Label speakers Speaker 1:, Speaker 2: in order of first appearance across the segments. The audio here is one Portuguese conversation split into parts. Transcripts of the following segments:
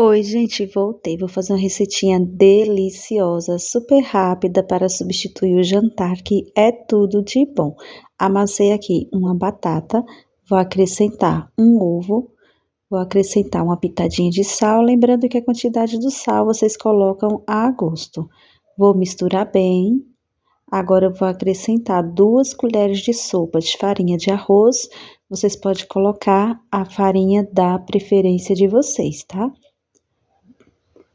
Speaker 1: Oi, gente, voltei. Vou fazer uma receitinha deliciosa, super rápida para substituir o jantar, que é tudo de bom. Amassei aqui uma batata, vou acrescentar um ovo, vou acrescentar uma pitadinha de sal, lembrando que a quantidade do sal vocês colocam a gosto. Vou misturar bem. Agora eu vou acrescentar duas colheres de sopa de farinha de arroz. Vocês podem colocar a farinha da preferência de vocês, tá?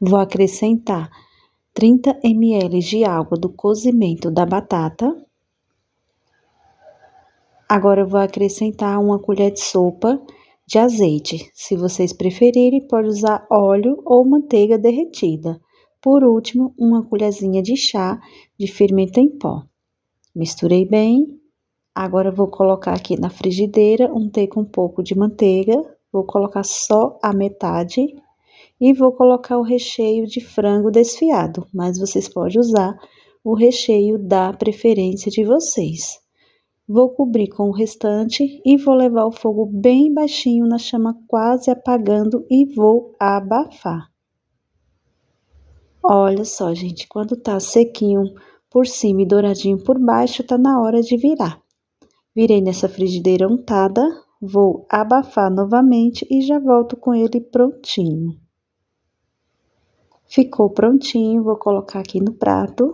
Speaker 1: Vou acrescentar 30 ml de água do cozimento da batata. Agora vou acrescentar uma colher de sopa de azeite. Se vocês preferirem, pode usar óleo ou manteiga derretida. Por último, uma colherzinha de chá de fermento em pó. Misturei bem. Agora vou colocar aqui na frigideira, untei com um pouco de manteiga. Vou colocar só a metade e vou colocar o recheio de frango desfiado, mas vocês podem usar o recheio da preferência de vocês. Vou cobrir com o restante e vou levar o fogo bem baixinho na chama quase apagando e vou abafar. Olha só, gente, quando tá sequinho por cima e douradinho por baixo, tá na hora de virar. Virei nessa frigideira untada, vou abafar novamente e já volto com ele prontinho. Ficou prontinho, vou colocar aqui no prato.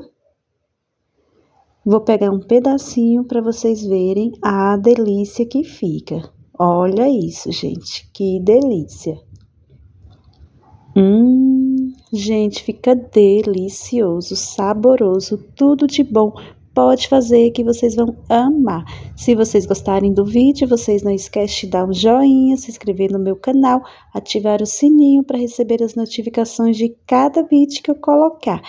Speaker 1: Vou pegar um pedacinho para vocês verem a delícia que fica. Olha isso, gente, que delícia. Hum, gente, fica delicioso, saboroso, tudo de bom pode fazer que vocês vão amar. Se vocês gostarem do vídeo, vocês não esquecem de dar um joinha, se inscrever no meu canal, ativar o sininho para receber as notificações de cada vídeo que eu colocar.